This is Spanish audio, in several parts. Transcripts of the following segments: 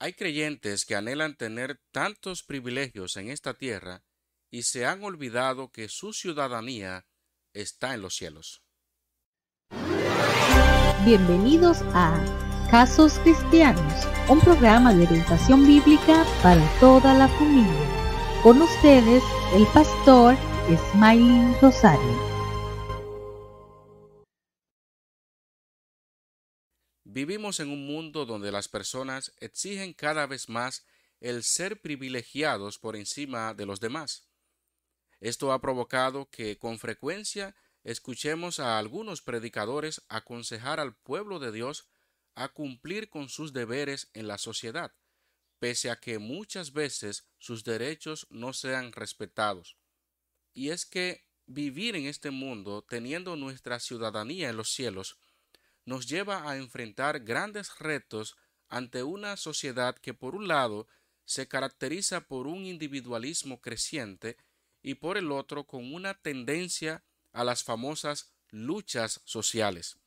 Hay creyentes que anhelan tener tantos privilegios en esta tierra y se han olvidado que su ciudadanía está en los cielos. Bienvenidos a Casos Cristianos, un programa de orientación bíblica para toda la familia. Con ustedes, el pastor Smiley Rosario. Vivimos en un mundo donde las personas exigen cada vez más el ser privilegiados por encima de los demás. Esto ha provocado que con frecuencia escuchemos a algunos predicadores aconsejar al pueblo de Dios a cumplir con sus deberes en la sociedad, pese a que muchas veces sus derechos no sean respetados. Y es que vivir en este mundo teniendo nuestra ciudadanía en los cielos nos lleva a enfrentar grandes retos ante una sociedad que por un lado se caracteriza por un individualismo creciente y por el otro con una tendencia a las famosas luchas sociales,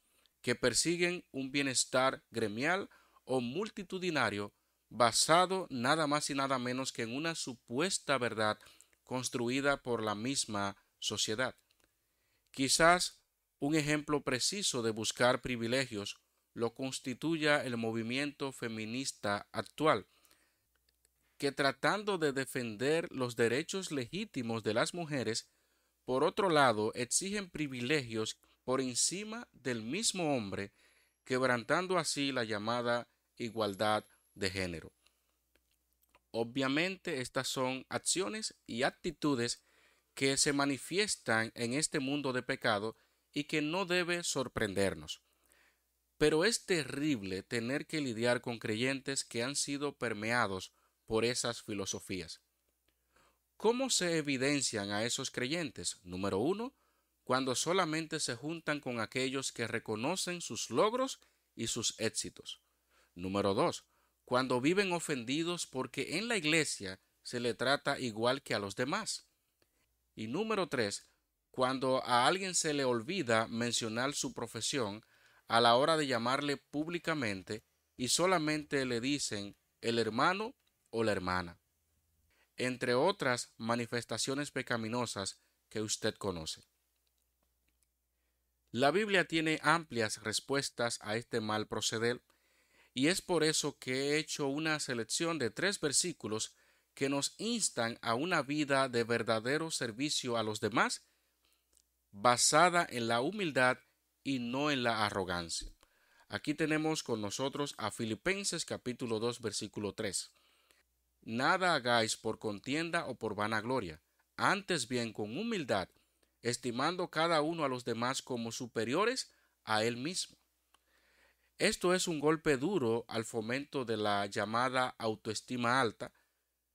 que persiguen un bienestar gremial o multitudinario basado nada más y nada menos que en una supuesta verdad construida por la misma sociedad. Quizás un ejemplo preciso de buscar privilegios lo constituye el movimiento feminista actual, que tratando de defender los derechos legítimos de las mujeres, por otro lado, exigen privilegios por encima del mismo hombre, quebrantando así la llamada igualdad de género. Obviamente estas son acciones y actitudes que se manifiestan en este mundo de pecado y que no debe sorprendernos. Pero es terrible tener que lidiar con creyentes que han sido permeados por esas filosofías. ¿Cómo se evidencian a esos creyentes? Número uno, cuando solamente se juntan con aquellos que reconocen sus logros y sus éxitos. Número dos, cuando viven ofendidos porque en la iglesia se le trata igual que a los demás. Y número tres, cuando a alguien se le olvida mencionar su profesión a la hora de llamarle públicamente y solamente le dicen el hermano o la hermana, entre otras manifestaciones pecaminosas que usted conoce. La Biblia tiene amplias respuestas a este mal proceder, y es por eso que he hecho una selección de tres versículos que nos instan a una vida de verdadero servicio a los demás basada en la humildad y no en la arrogancia. Aquí tenemos con nosotros a Filipenses capítulo 2 versículo 3. Nada hagáis por contienda o por vanagloria, antes bien con humildad, estimando cada uno a los demás como superiores a él mismo. Esto es un golpe duro al fomento de la llamada autoestima alta.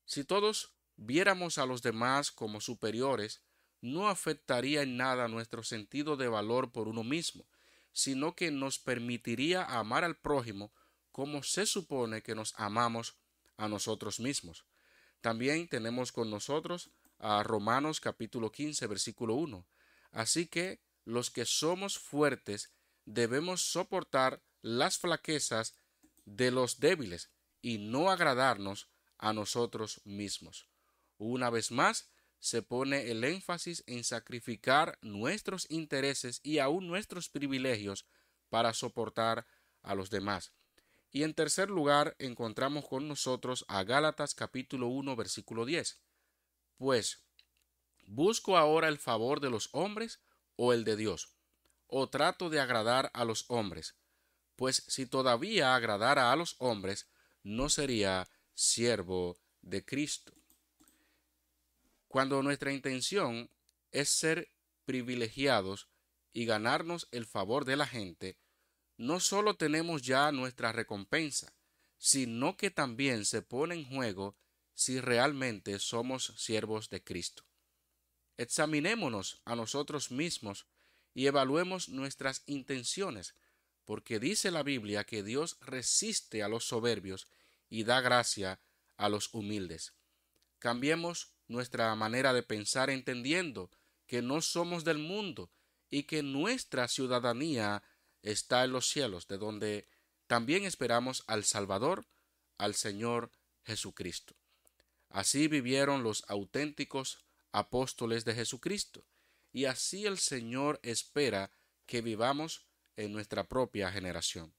Si todos viéramos a los demás como superiores, no afectaría en nada nuestro sentido de valor por uno mismo, sino que nos permitiría amar al prójimo como se supone que nos amamos a nosotros mismos. También tenemos con nosotros a Romanos capítulo 15 versículo 1. Así que los que somos fuertes debemos soportar las flaquezas de los débiles y no agradarnos a nosotros mismos. Una vez más, se pone el énfasis en sacrificar nuestros intereses y aún nuestros privilegios para soportar a los demás. Y en tercer lugar encontramos con nosotros a Gálatas capítulo 1 versículo 10. Pues, ¿busco ahora el favor de los hombres o el de Dios? ¿O trato de agradar a los hombres? Pues si todavía agradara a los hombres, no sería siervo de Cristo. Cuando nuestra intención es ser privilegiados y ganarnos el favor de la gente, no solo tenemos ya nuestra recompensa, sino que también se pone en juego si realmente somos siervos de Cristo. Examinémonos a nosotros mismos y evaluemos nuestras intenciones, porque dice la Biblia que Dios resiste a los soberbios y da gracia a los humildes. Cambiemos nuestra manera de pensar entendiendo que no somos del mundo y que nuestra ciudadanía está en los cielos, de donde también esperamos al Salvador, al Señor Jesucristo. Así vivieron los auténticos apóstoles de Jesucristo, y así el Señor espera que vivamos en nuestra propia generación.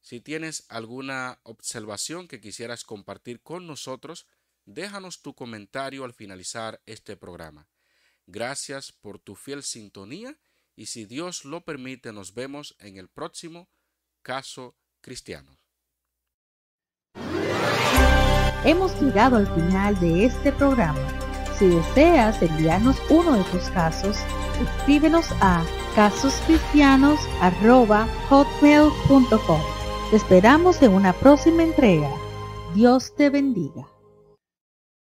Si tienes alguna observación que quisieras compartir con nosotros, Déjanos tu comentario al finalizar este programa. Gracias por tu fiel sintonía y si Dios lo permite nos vemos en el próximo caso cristiano. Hemos llegado al final de este programa. Si deseas enviarnos uno de tus casos, escríbenos a casoscristianos.com Te esperamos en una próxima entrega. Dios te bendiga.